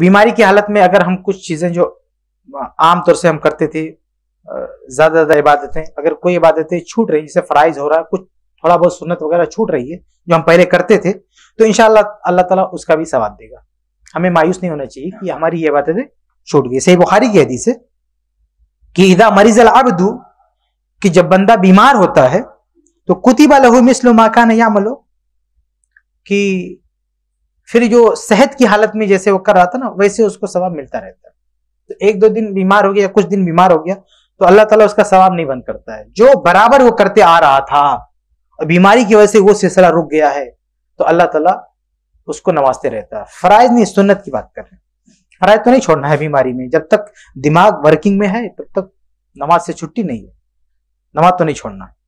बीमारी की हालत में अगर हम कुछ चीज़ें जो आमतौर से हम करते थे ज़्यादा ज़्यादा इबादतें अगर कोई इबादतें छूट रही जैसे फ़राइज हो रहा है कुछ थोड़ा बहुत सुन्नत वगैरह छूट रही है जो हम पहले करते थे तो इन अल्लाह तला उसका भी सवाब देगा हमें मायूस नहीं होना चाहिए कि हमारी ये इबादतें छूट गई सही बुखारी की हदीस है कि इदा मरीज अबदू कि जब बंदा बीमार होता है तो कुतिबा लहू मिसलो माका नहीं मलो कि फिर जो सेहत की हालत में जैसे वो कर रहा था ना वैसे उसको सवाब मिलता रहता है तो एक दो दिन बीमार हो गया कुछ दिन बीमार हो गया तो अल्लाह ताला उसका सवाब नहीं बंद करता है जो बराबर वो करते आ रहा था और बीमारी की वजह से वो सिलसिला रुक गया है तो अल्लाह ताला उसको नवाजते रहता है फराइज नहीं सुन्नत की बात कर रहे हैं फराइज तो नहीं छोड़ना है बीमारी में जब तक दिमाग वर्किंग में है तब तक नमाज से छुट्टी नहीं है नमाज तो नहीं छोड़ना है